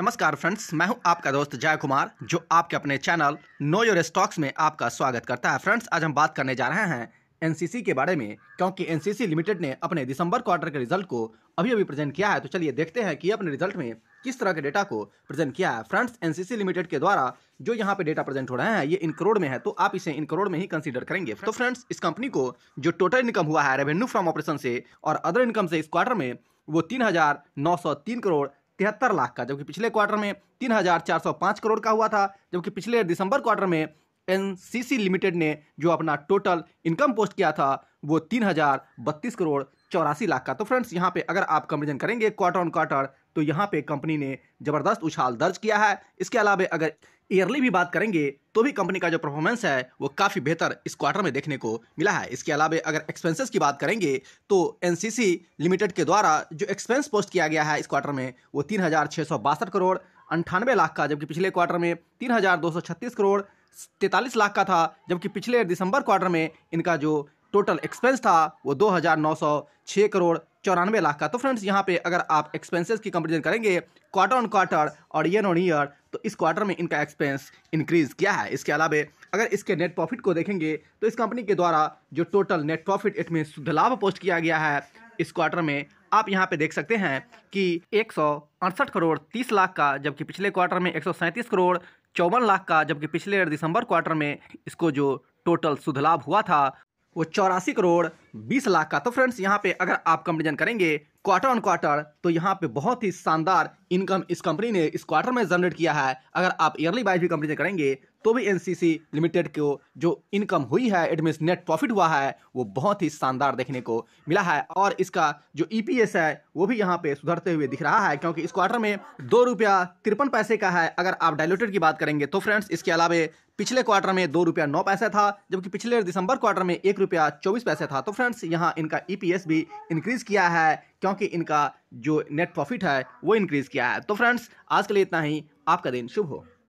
नमस्कार फ्रेंड्स मैं हूं आपका दोस्त जय कुमार जो आपके अपने चैनल नो योर स्टॉक्स में आपका स्वागत करता है फ्रेंड्स आज हम बात करने जा रहे हैं एनसीसी के बारे में क्योंकि एनसीसी लिमिटेड ने अपने दिसंबर क्वार्टर के रिजल्ट को अभी अभी प्रेजेंट किया है तो चलिए देखते हैं कि अपने रिजल्ट में किस तरह के डेटा को प्रेजेंट किया है फ्रेंड्स एनसीसी लिमिटेड के द्वारा जो यहाँ पे डेटा प्रेजेंट हो रहे हैं ये इन करोड़ में है तो आप इसे इन करोड़ में ही कंसीडर करेंगे तो फ्रेंड्स इस कंपनी को जो टोटल इनकम हुआ है रेवेन्यू फ्रॉम ऑपरेशन से और अदर इनकम से इस क्वार्टर में वो तीन हजार नौ सौ तीन करोड़ तिहत्तर लाख का जबकि पिछले क्वार्टर में तीन हजार चार सौ पांच करोड़ का हुआ था जबकि पिछले दिसंबर क्वार्टर में एन लिमिटेड ने जो अपना टोटल इनकम पोस्ट किया था वो तीन हजार बत्तीस करोड़ चौरासी लाख का तो फ्रेंड्स यहाँ पे अगर आप कंपेरिजन करेंगे क्वार्टर ऑन क्वार्टर तो यहाँ पे कंपनी ने जबरदस्त उछाल दर्ज किया है इसके अलावा अगर ईयरली भी बात करेंगे तो भी कंपनी का जो परफॉर्मेंस है वो काफ़ी बेहतर इस क्वार्टर में देखने को मिला है इसके अलावा अगर एक्सपेंसेस की बात करेंगे तो एनसीसी लिमिटेड के द्वारा जो एक्सपेंस पोस्ट किया गया है इस क्वार्टर में वो तीन करोड़ अंठानवे लाख का जबकि पिछले क्वार्टर में तीन करोड़ तैंतालीस लाख का था जबकि पिछले दिसंबर क्वार्टर में इनका जो टोटल एक्सपेंस था वो दो करोड़ चौरानवे लाख का तो फ्रेंड्स यहाँ पे अगर आप एक्सपेंसेस की कंपेरिजन करेंगे क्वार्टर ऑन क्वार्टर और ईयर ऑन ईयर तो इस क्वार्टर में इनका एक्सपेंस इंक्रीज किया है इसके अलावा अगर इसके नेट प्रॉफिट को देखेंगे तो इस कंपनी के द्वारा जो टोटल नेट प्रॉफिट में शुद्ध लाभ पोस्ट किया गया है इस क्वार्टर में आप यहाँ पे देख सकते हैं कि एक करोड़ तीस लाख का जबकि पिछले क्वार्टर में एक करोड़ चौवन लाख का जबकि पिछले दिसंबर क्वार्टर में इसको जो टोटल शुद्ध लाभ हुआ था वो चौरासी करोड़ बीस लाख का तो फ्रेंड्स यहाँ पे अगर आप कंपेरिजन करेंगे क्वार्टर ऑन क्वार्टर तो यहाँ पे बहुत ही शानदार इनकम इस कंपनी ने इस क्वार्टर में जनरेट किया है अगर आप ईयरली वाइज भी कंपेरिजन करेंगे तो भी एनसीसी लिमिटेड को जो इनकम हुई है एडमिस नेट प्रॉफिट हुआ है वो बहुत ही शानदार देखने को मिला है और इसका जो ईपीएस e है वो भी यहाँ पे सुधरते हुए दिख रहा है क्योंकि इस क्वार्टर में दो रुपया तिरपन पैसे का है अगर आप डायलोटेड की बात करेंगे तो फ्रेंड्स इसके अलावे पिछले क्वार्टर में दो रुपया नौ पैसा था जबकि पिछले दिसंबर क्वार्टर में एक रुपया चौबीस पैसे था तो फ्रेंड्स यहाँ इनका ईपीएस e भी इंक्रीज किया है क्योंकि इनका जो नेट प्रॉफिट है वो इंक्रीज किया है तो फ्रेंड्स आज के लिए इतना ही आपका दिन शुभ हो